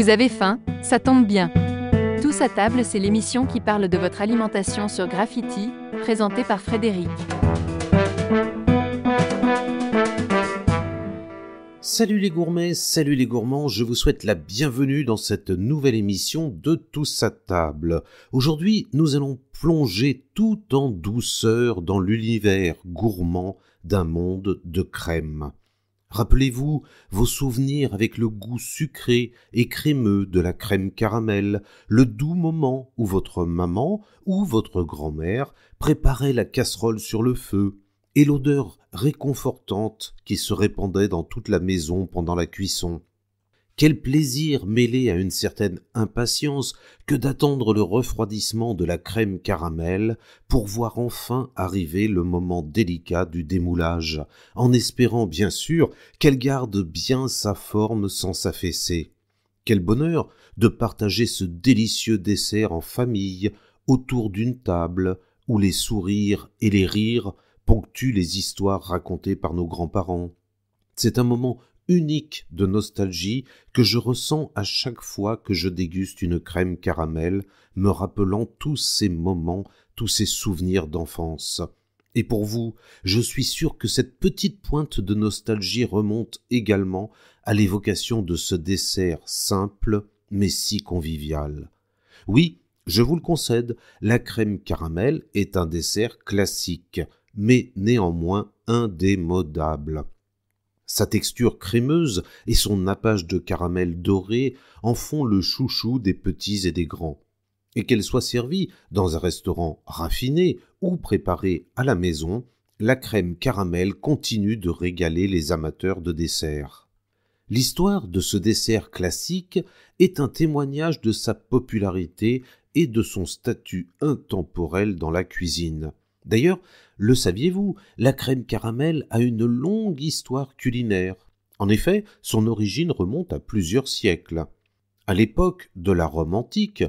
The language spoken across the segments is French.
Vous avez faim Ça tombe bien. Tous à table, c'est l'émission qui parle de votre alimentation sur Graffiti, présentée par Frédéric. Salut les gourmets, salut les gourmands, je vous souhaite la bienvenue dans cette nouvelle émission de Tous à table. Aujourd'hui, nous allons plonger tout en douceur dans l'univers gourmand d'un monde de crème. Rappelez-vous vos souvenirs avec le goût sucré et crémeux de la crème caramel, le doux moment où votre maman ou votre grand-mère préparait la casserole sur le feu, et l'odeur réconfortante qui se répandait dans toute la maison pendant la cuisson. Quel plaisir mêlé à une certaine impatience que d'attendre le refroidissement de la crème caramel pour voir enfin arriver le moment délicat du démoulage, en espérant bien sûr qu'elle garde bien sa forme sans s'affaisser. Quel bonheur de partager ce délicieux dessert en famille, autour d'une table, où les sourires et les rires ponctuent les histoires racontées par nos grands-parents. C'est un moment unique de nostalgie que je ressens à chaque fois que je déguste une crème caramel, me rappelant tous ces moments, tous ces souvenirs d'enfance. Et pour vous, je suis sûr que cette petite pointe de nostalgie remonte également à l'évocation de ce dessert simple mais si convivial. Oui, je vous le concède, la crème caramel est un dessert classique, mais néanmoins indémodable. Sa texture crémeuse et son nappage de caramel doré en font le chouchou des petits et des grands. Et qu'elle soit servie dans un restaurant raffiné ou préparée à la maison, la crème caramel continue de régaler les amateurs de desserts. L'histoire de ce dessert classique est un témoignage de sa popularité et de son statut intemporel dans la cuisine. D'ailleurs, le saviez-vous, la crème caramel a une longue histoire culinaire. En effet, son origine remonte à plusieurs siècles. À l'époque de la Rome antique,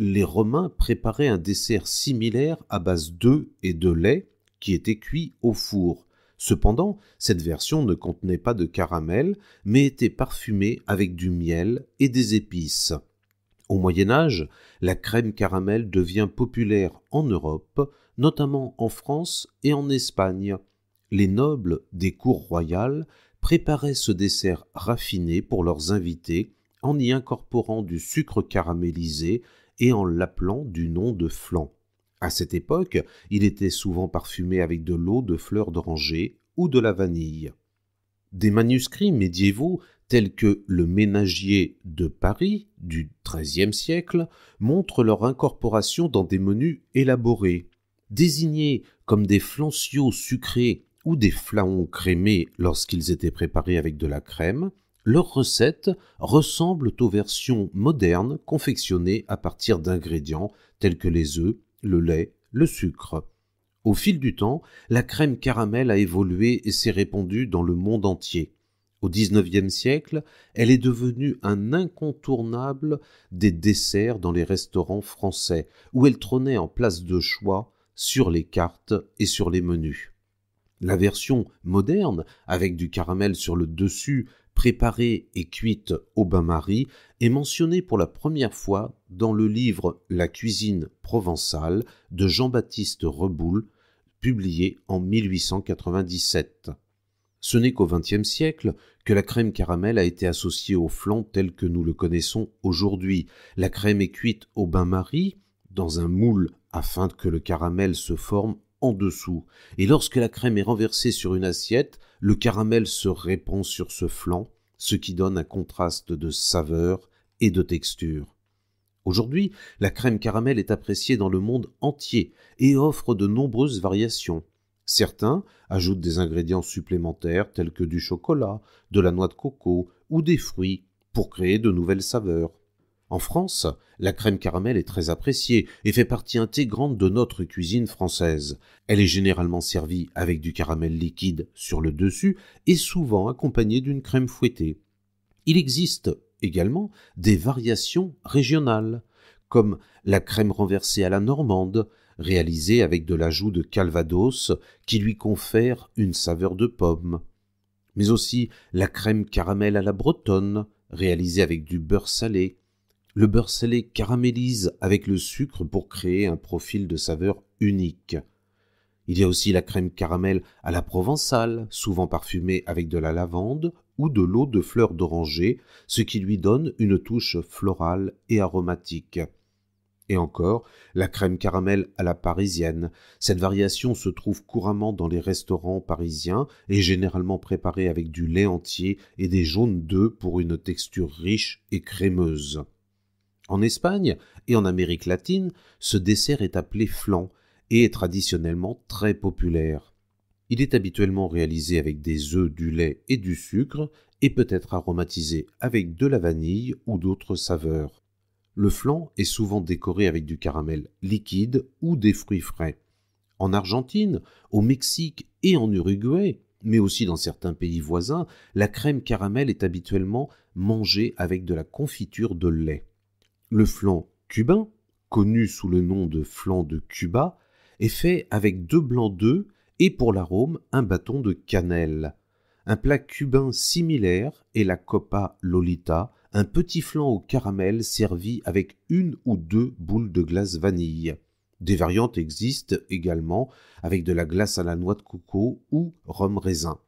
les Romains préparaient un dessert similaire à base d'œufs et de lait qui était cuit au four. Cependant, cette version ne contenait pas de caramel, mais était parfumée avec du miel et des épices. Au Moyen Âge, la crème caramel devient populaire en Europe, notamment en France et en Espagne. Les nobles des cours royales préparaient ce dessert raffiné pour leurs invités en y incorporant du sucre caramélisé et en l'appelant du nom de flan. À cette époque, il était souvent parfumé avec de l'eau de fleurs d'oranger ou de la vanille. Des manuscrits médiévaux tels que le Ménagier de Paris du XIIIe siècle montrent leur incorporation dans des menus élaborés. Désignés comme des flanciaux sucrés ou des flaons crémés lorsqu'ils étaient préparés avec de la crème, leurs recettes ressemblent aux versions modernes confectionnées à partir d'ingrédients tels que les œufs, le lait, le sucre. Au fil du temps, la crème caramel a évolué et s'est répandue dans le monde entier. Au XIXe siècle, elle est devenue un incontournable des desserts dans les restaurants français, où elle trônait en place de choix sur les cartes et sur les menus. La version moderne, avec du caramel sur le dessus, préparée et cuite au bain-marie, est mentionnée pour la première fois dans le livre La cuisine provençale de Jean-Baptiste Reboul, publié en 1897. Ce n'est qu'au XXe siècle que la crème caramel a été associée au flan tel que nous le connaissons aujourd'hui. La crème est cuite au bain-marie, dans un moule afin que le caramel se forme en dessous. Et lorsque la crème est renversée sur une assiette, le caramel se répand sur ce flanc, ce qui donne un contraste de saveur et de texture. Aujourd'hui, la crème caramel est appréciée dans le monde entier et offre de nombreuses variations. Certains ajoutent des ingrédients supplémentaires tels que du chocolat, de la noix de coco ou des fruits pour créer de nouvelles saveurs. En France, la crème caramel est très appréciée et fait partie intégrante de notre cuisine française. Elle est généralement servie avec du caramel liquide sur le dessus et souvent accompagnée d'une crème fouettée. Il existe également des variations régionales, comme la crème renversée à la normande, réalisée avec de l'ajout de calvados qui lui confère une saveur de pomme, mais aussi la crème caramel à la bretonne, réalisée avec du beurre salé, le beurre salé caramélise avec le sucre pour créer un profil de saveur unique. Il y a aussi la crème caramel à la provençale, souvent parfumée avec de la lavande ou de l'eau de fleurs d'oranger, ce qui lui donne une touche florale et aromatique. Et encore, la crème caramel à la parisienne. Cette variation se trouve couramment dans les restaurants parisiens et généralement préparée avec du lait entier et des jaunes d'œufs pour une texture riche et crémeuse. En Espagne et en Amérique latine, ce dessert est appelé flan et est traditionnellement très populaire. Il est habituellement réalisé avec des œufs, du lait et du sucre et peut être aromatisé avec de la vanille ou d'autres saveurs. Le flan est souvent décoré avec du caramel liquide ou des fruits frais. En Argentine, au Mexique et en Uruguay, mais aussi dans certains pays voisins, la crème caramel est habituellement mangée avec de la confiture de lait. Le flan cubain, connu sous le nom de flanc de Cuba, est fait avec deux blancs d'œufs et pour l'arôme un bâton de cannelle. Un plat cubain similaire est la copa lolita, un petit flan au caramel servi avec une ou deux boules de glace vanille. Des variantes existent également avec de la glace à la noix de coco ou rhum raisin.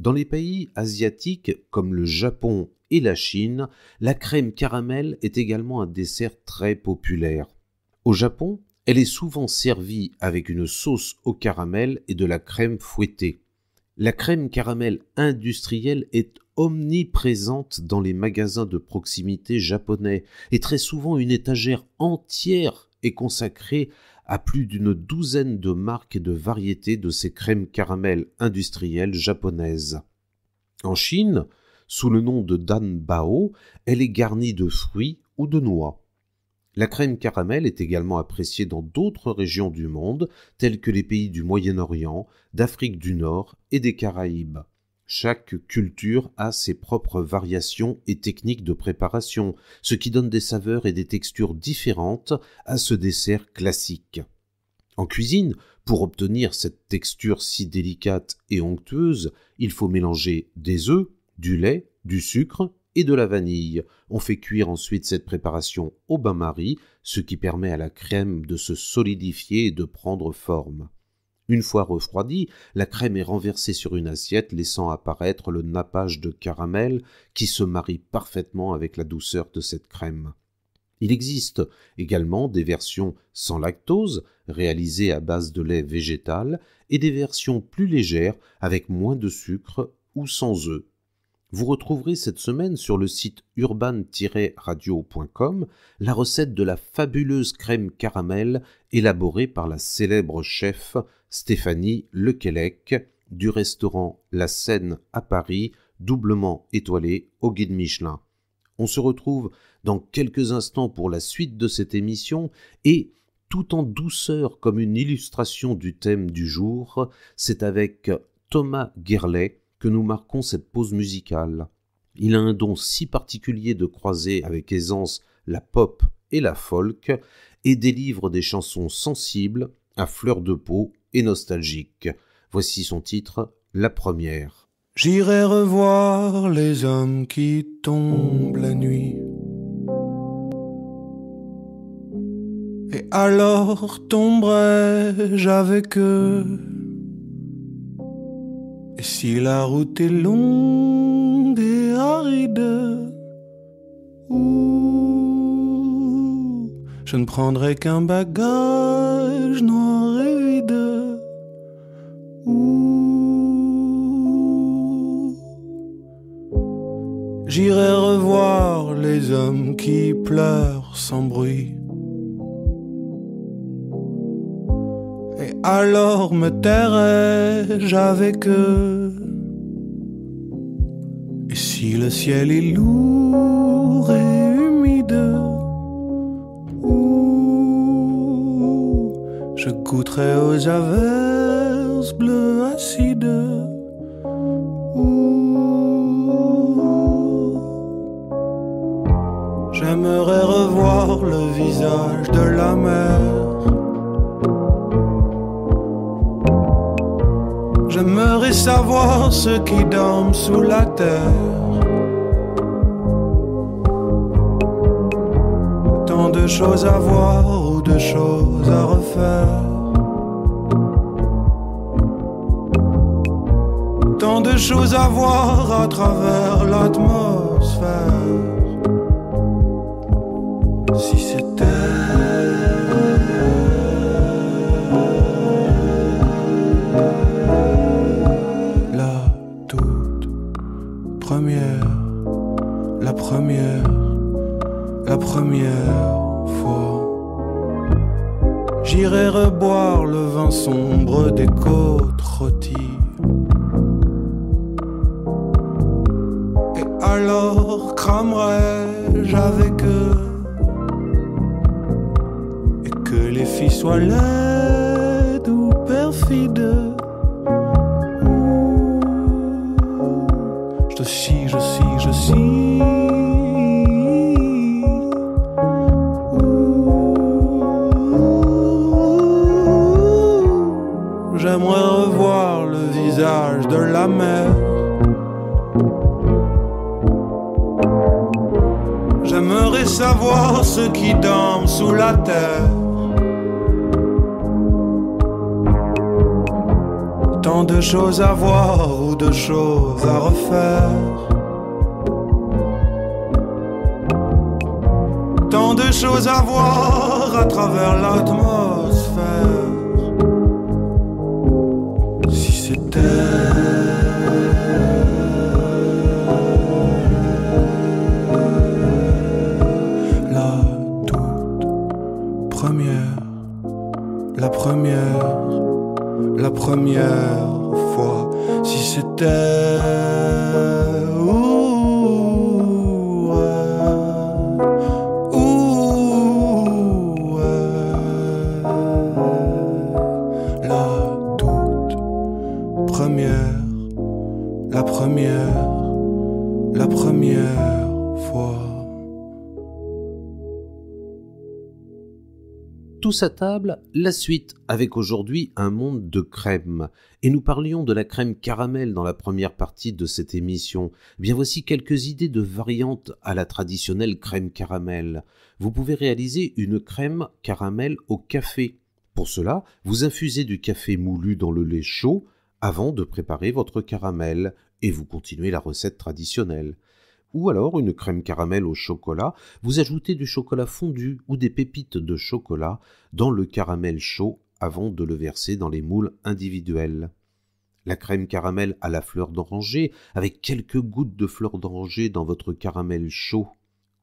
Dans les pays asiatiques comme le Japon et la Chine, la crème caramel est également un dessert très populaire. Au Japon, elle est souvent servie avec une sauce au caramel et de la crème fouettée. La crème caramel industrielle est omniprésente dans les magasins de proximité japonais et très souvent une étagère entière est consacrée à plus d'une douzaine de marques et de variétés de ces crèmes caramel industrielles japonaises. En Chine, sous le nom de Danbao, elle est garnie de fruits ou de noix. La crème caramel est également appréciée dans d'autres régions du monde, telles que les pays du Moyen-Orient, d'Afrique du Nord et des Caraïbes. Chaque culture a ses propres variations et techniques de préparation, ce qui donne des saveurs et des textures différentes à ce dessert classique. En cuisine, pour obtenir cette texture si délicate et onctueuse, il faut mélanger des œufs, du lait, du sucre et de la vanille. On fait cuire ensuite cette préparation au bain-marie, ce qui permet à la crème de se solidifier et de prendre forme. Une fois refroidie, la crème est renversée sur une assiette, laissant apparaître le nappage de caramel qui se marie parfaitement avec la douceur de cette crème. Il existe également des versions sans lactose, réalisées à base de lait végétal, et des versions plus légères avec moins de sucre ou sans œufs. Vous retrouverez cette semaine sur le site urban-radio.com la recette de la fabuleuse crème caramel élaborée par la célèbre chef Stéphanie Lequelec du restaurant La Seine à Paris, doublement étoilé au guide Michelin. On se retrouve dans quelques instants pour la suite de cette émission et tout en douceur comme une illustration du thème du jour, c'est avec Thomas Guirlet que nous marquons cette pause musicale. Il a un don si particulier de croiser avec aisance la pop et la folk, et délivre des chansons sensibles, à fleur de peau et nostalgiques. Voici son titre, la première. J'irai revoir les hommes qui tombent la nuit. Et alors tomberai-je avec eux et si la route est longue et aride, je ne prendrai qu'un bagage noir et vide. j'irai revoir les hommes qui pleurent sans bruit. alors me tairai-je avec eux. Et si le ciel est lourd et humide, je goûterai aux averses bleues acides. J'aimerais revoir le visage de la mer. savoir ce qui dorment sous la terre. Tant de choses à voir ou de choses à refaire. Tant de choses à voir à travers l'atmosphère. Si c'était fois. J'irai reboire le vin sombre des côtes rôties. Et alors cramerai-je avec eux Et que les filles soient laides ou perfides. Je je si, je si, je si. J'aimerais savoir ce qui dort sous la terre. Tant de choses à voir ou de choses à refaire. tant de choses à voir à travers l'atmosphère. Si c'était la première fois si c'était la toute première, la première, la première fois. à table, la suite, avec aujourd'hui un monde de crème. Et nous parlions de la crème caramel dans la première partie de cette émission. bien voici quelques idées de variantes à la traditionnelle crème caramel. Vous pouvez réaliser une crème caramel au café. Pour cela, vous infusez du café moulu dans le lait chaud avant de préparer votre caramel, et vous continuez la recette traditionnelle ou alors une crème caramel au chocolat, vous ajoutez du chocolat fondu ou des pépites de chocolat dans le caramel chaud avant de le verser dans les moules individuels. La crème caramel à la fleur d'oranger avec quelques gouttes de fleur d'oranger dans votre caramel chaud.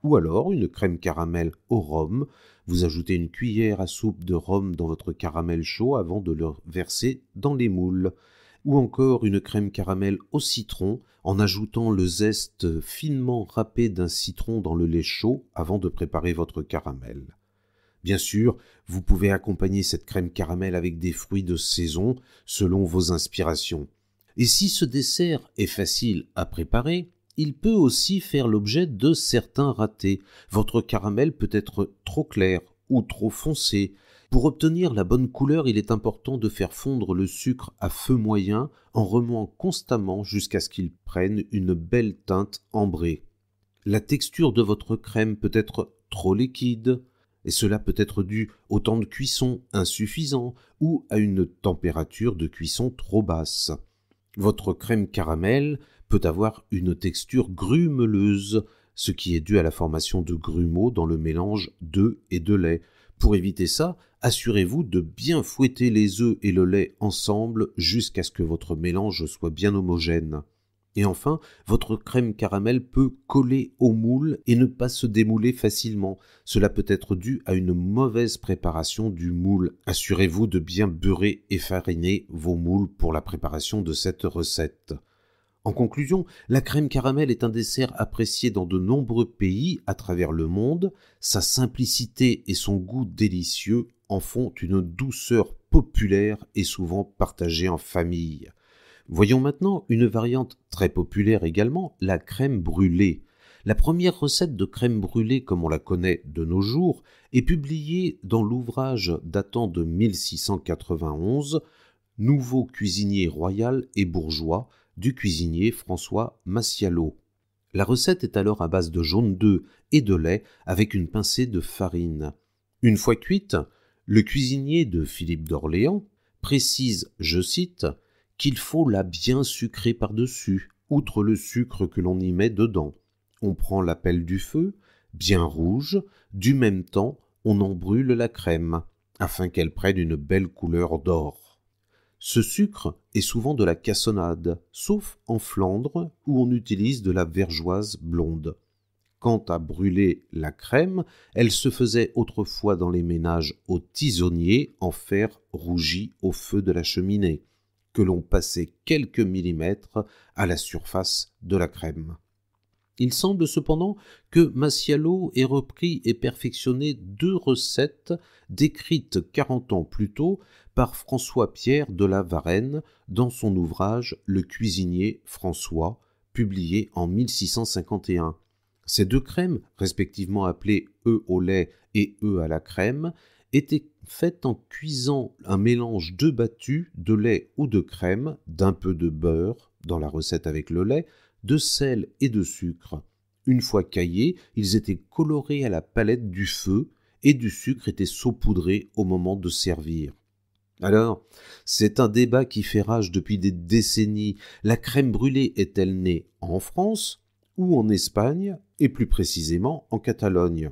Ou alors une crème caramel au rhum, vous ajoutez une cuillère à soupe de rhum dans votre caramel chaud avant de le verser dans les moules ou encore une crème caramel au citron en ajoutant le zeste finement râpé d'un citron dans le lait chaud avant de préparer votre caramel. Bien sûr, vous pouvez accompagner cette crème caramel avec des fruits de saison selon vos inspirations. Et si ce dessert est facile à préparer, il peut aussi faire l'objet de certains ratés. Votre caramel peut être trop clair ou trop foncé, pour obtenir la bonne couleur, il est important de faire fondre le sucre à feu moyen en remuant constamment jusqu'à ce qu'il prenne une belle teinte ambrée. La texture de votre crème peut être trop liquide, et cela peut être dû au temps de cuisson insuffisant ou à une température de cuisson trop basse. Votre crème caramel peut avoir une texture grumeleuse, ce qui est dû à la formation de grumeaux dans le mélange d'œufs et de lait. Pour éviter ça, assurez-vous de bien fouetter les œufs et le lait ensemble jusqu'à ce que votre mélange soit bien homogène. Et enfin, votre crème caramel peut coller au moule et ne pas se démouler facilement. Cela peut être dû à une mauvaise préparation du moule. Assurez-vous de bien beurrer et fariner vos moules pour la préparation de cette recette. En conclusion, la crème caramel est un dessert apprécié dans de nombreux pays à travers le monde. Sa simplicité et son goût délicieux en font une douceur populaire et souvent partagée en famille. Voyons maintenant une variante très populaire également, la crème brûlée. La première recette de crème brûlée comme on la connaît de nos jours est publiée dans l'ouvrage datant de 1691 Nouveau cuisinier royal et bourgeois du cuisinier François Massialo. La recette est alors à base de jaune d'œuf et de lait avec une pincée de farine. Une fois cuite, le cuisinier de Philippe d'Orléans précise, je cite, qu'il faut la bien sucrer par-dessus, outre le sucre que l'on y met dedans. On prend la pelle du feu, bien rouge, du même temps on en brûle la crème, afin qu'elle prenne une belle couleur d'or. Ce sucre est souvent de la cassonade, sauf en Flandre où on utilise de la vergeoise blonde. Quant à brûler la crème, elle se faisait autrefois dans les ménages au tisonnier en fer rougi au feu de la cheminée, que l'on passait quelques millimètres à la surface de la crème. Il semble cependant que Massialo ait repris et perfectionné deux recettes décrites 40 ans plus tôt par François-Pierre de la Varenne dans son ouvrage Le cuisinier François, publié en 1651. Ces deux crèmes, respectivement appelées e au lait et e à la crème, étaient faites en cuisant un mélange de battu, de lait ou de crème, d'un peu de beurre, dans la recette avec le lait, de sel et de sucre. Une fois caillés, ils étaient colorés à la palette du feu et du sucre était saupoudré au moment de servir. Alors, c'est un débat qui fait rage depuis des décennies. La crème brûlée est-elle née en France ou en Espagne, et plus précisément en Catalogne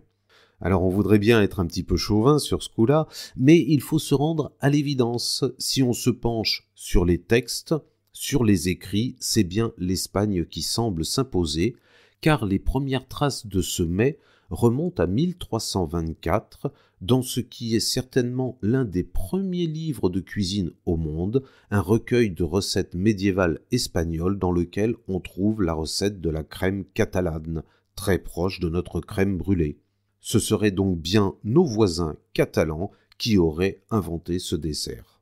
alors on voudrait bien être un petit peu chauvin sur ce coup-là, mais il faut se rendre à l'évidence. Si on se penche sur les textes, sur les écrits, c'est bien l'Espagne qui semble s'imposer, car les premières traces de ce mets remontent à 1324 dans ce qui est certainement l'un des premiers livres de cuisine au monde, un recueil de recettes médiévales espagnoles dans lequel on trouve la recette de la crème catalane, très proche de notre crème brûlée. Ce serait donc bien nos voisins catalans qui auraient inventé ce dessert.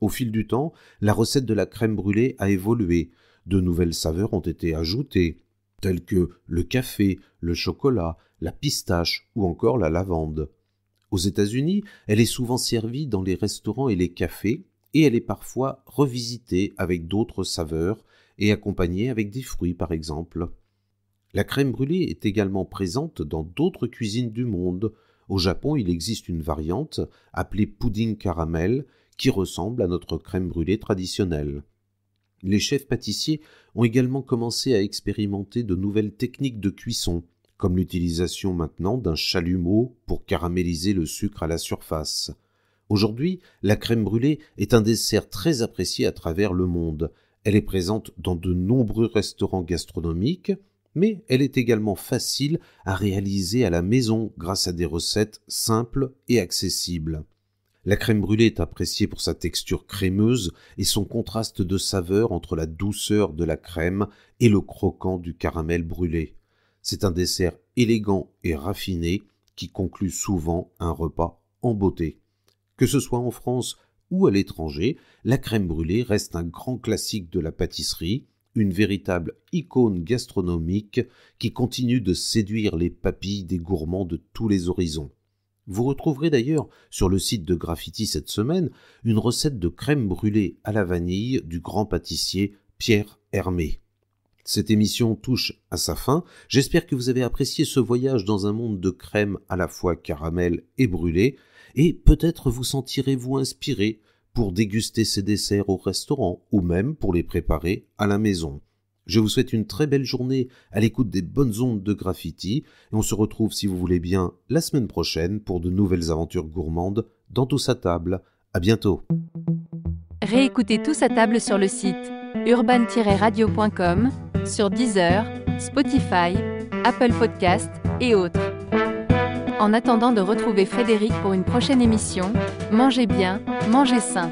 Au fil du temps, la recette de la crème brûlée a évolué. De nouvelles saveurs ont été ajoutées, telles que le café, le chocolat, la pistache ou encore la lavande. Aux États-Unis, elle est souvent servie dans les restaurants et les cafés, et elle est parfois revisitée avec d'autres saveurs et accompagnée avec des fruits par exemple. La crème brûlée est également présente dans d'autres cuisines du monde. Au Japon, il existe une variante appelée pudding caramel qui ressemble à notre crème brûlée traditionnelle. Les chefs pâtissiers ont également commencé à expérimenter de nouvelles techniques de cuisson, comme l'utilisation maintenant d'un chalumeau pour caraméliser le sucre à la surface. Aujourd'hui, la crème brûlée est un dessert très apprécié à travers le monde. Elle est présente dans de nombreux restaurants gastronomiques, mais elle est également facile à réaliser à la maison grâce à des recettes simples et accessibles. La crème brûlée est appréciée pour sa texture crémeuse et son contraste de saveur entre la douceur de la crème et le croquant du caramel brûlé. C'est un dessert élégant et raffiné qui conclut souvent un repas en beauté. Que ce soit en France ou à l'étranger, la crème brûlée reste un grand classique de la pâtisserie, une véritable icône gastronomique qui continue de séduire les papilles des gourmands de tous les horizons. Vous retrouverez d'ailleurs sur le site de Graffiti cette semaine une recette de crème brûlée à la vanille du grand pâtissier Pierre Hermé. Cette émission touche à sa fin. J'espère que vous avez apprécié ce voyage dans un monde de crème à la fois caramel et brûlée, et peut-être vous sentirez-vous inspiré pour déguster ces desserts au restaurant ou même pour les préparer à la maison. Je vous souhaite une très belle journée à l'écoute des bonnes ondes de graffiti et on se retrouve si vous voulez bien la semaine prochaine pour de nouvelles aventures gourmandes dans Tous à table. À bientôt. Réécoutez Tous à table sur le site urban-radio.com, sur Deezer, Spotify, Apple Podcast et autres. En attendant de retrouver Frédéric pour une prochaine émission, mangez bien, mangez sain.